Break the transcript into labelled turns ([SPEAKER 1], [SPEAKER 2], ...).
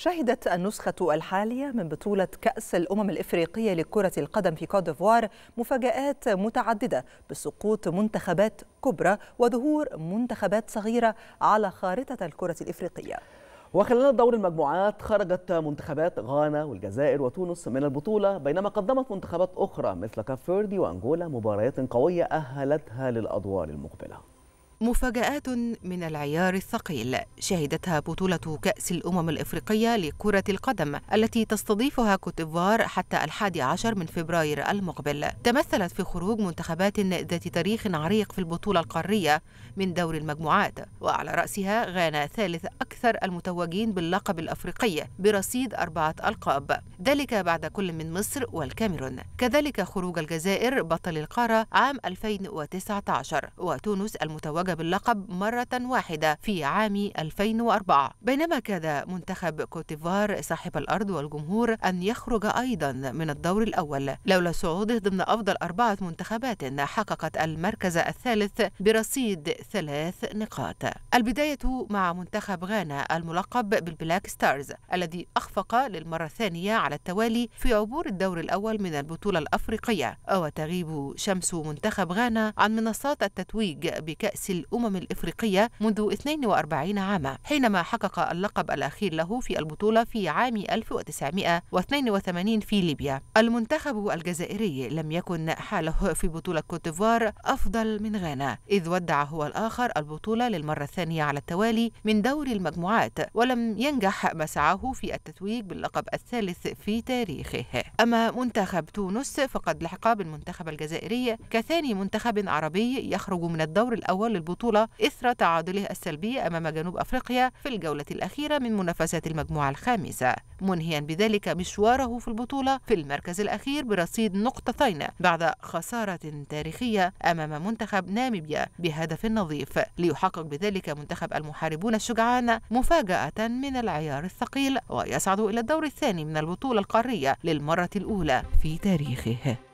[SPEAKER 1] شهدت النسخة الحالية من بطولة كأس الأمم الإفريقية لكرة القدم في كوت ديفوار مفاجآت متعددة بسقوط منتخبات كبرى وظهور منتخبات صغيرة على خارطة الكرة الإفريقية وخلال دور المجموعات خرجت منتخبات غانا والجزائر وتونس من البطولة بينما قدمت منتخبات أخرى مثل كاب فيردي وأنجولا مباريات قوية أهلتها للأدوار المقبلة مفاجآت من العيار الثقيل شهدتها بطولة كأس الأمم الإفريقية لكرة القدم التي تستضيفها كوتيفوار حتى الحادي عشر من فبراير المقبل تمثلت في خروج منتخبات ذات تاريخ عريق في البطولة القارية من دور المجموعات وعلى رأسها غانا ثالث أكثر المتوجين باللقب الأفريقي برصيد أربعة ألقاب ذلك بعد كل من مصر والكاميرون كذلك خروج الجزائر بطل القارة عام 2019 وتونس المتوجه باللقب مرة واحدة في عام 2004 بينما كاد منتخب كوتيفار صاحب الأرض والجمهور أن يخرج أيضا من الدور الأول لولا صعوده ضمن أفضل أربعة منتخبات حققت المركز الثالث برصيد ثلاث نقاط البداية مع منتخب غانا الملقب بالبلاك ستارز الذي أخفق للمرة الثانية على التوالي في عبور الدور الأول من البطولة الأفريقية وتغيب شمس منتخب غانا عن منصات التتويج بكأس الأمم الإفريقية منذ 42 عاما حينما حقق اللقب الأخير له في البطولة في عام 1982 في ليبيا المنتخب الجزائري لم يكن حاله في بطولة كوتيفوار أفضل من غانا إذ ودع هو الآخر البطولة للمرة الثانية على التوالي من دور المجموعات ولم ينجح مسعاه في التتويج باللقب الثالث في تاريخه أما منتخب تونس فقد لحق بالمنتخب الجزائري كثاني منتخب عربي يخرج من الدور الأول للبطولة البطولة إثر تعادله السلبي أمام جنوب أفريقيا في الجولة الأخيرة من منافسات المجموعة الخامسة منهيا بذلك مشواره في البطولة في المركز الأخير برصيد نقطتين بعد خسارة تاريخية أمام منتخب ناميبيا بهدف نظيف ليحقق بذلك منتخب المحاربون الشجعان مفاجأة من العيار الثقيل ويصعد إلى الدور الثاني من البطولة القارية للمرة الأولى في تاريخه